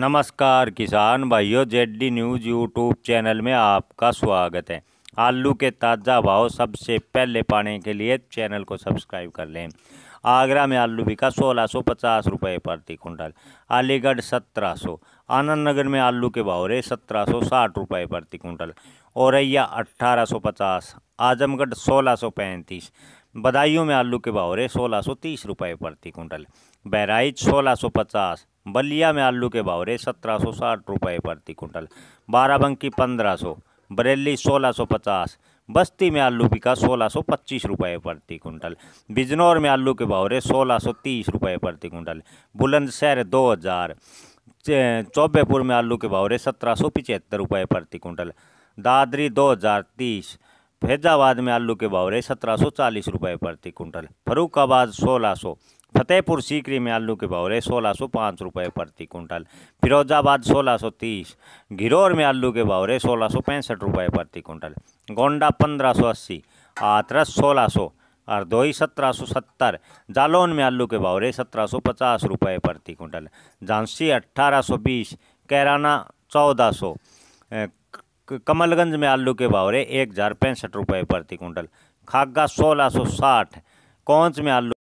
नमस्कार किसान भाइयों जेडी न्यूज़ यूट्यूब चैनल में आपका स्वागत है आलू के ताज़ा भाव सबसे पहले पाने के लिए चैनल को सब्सक्राइब कर लें आगरा में आलू बिका सोलह सौ पचास रुपये प्रति कुंटल अलीगढ़ सत्रह सौ आनंद नगर में आलू के भाव रहे सत्रह सौ साठ रुपये प्रति कुंटल औरैया अट्ठारह सौ पचास आजमगढ़ सोलह सौ पैंतीस बदायूँ में आलू के भाव रहे सोलह सौ तीस रुपये प्रति कुंटल बहराइच सोलह सौ पचास बलिया में आलू के भाव रहे सत्रह सौ साठ रुपये प्रति कुंटल बाराबंकी पंद्रह सौ बरेली सोलह सौ पचास बस्ती में आलू बिका सोलह सौ पच्चीस रुपये प्रति कुंटल बिजनौर में आलू के भाव रहे सोलह सौ तीस रुपये प्रति कुंटल बुलंदशहर दो हज़ार चौबेपुर में आलू के भाव रहे सत्रह सौ पिचहत्तर रुपये प्रति कुंटल दादरी दो हज़ार तीस फैजाबाद में आलू के भाव रहे सत्रह सौ चालीस रुपये प्रति कुंटल फरूखाबाद सोलह सौ फतेहपुर सीकरी में आलू के भाव रहे सोलह सौ पाँच रुपये प्रति कुंटल फिरोजाबाद सोलह सौ तीस घिरौर में आलू के भाव रहे सोलह सौ पैंसठ रुपये प्रति कुंटल गोंडा पंद्रह सौ अस्सी आतरस सोलह सौ हरदोई सत्रह सौ सत्तर जालौन में आलू के भाव रहे सत्रह सौ पचास रुपये प्रति कुंटल झांसी अट्ठारह सौ बीस कैराना चौदह सौ कमलगंज में आलू के भाव रहे एक हज़ार पैंसठ रुपये प्रति कुंटल खागा सोलह सौ साठ कौच में आलू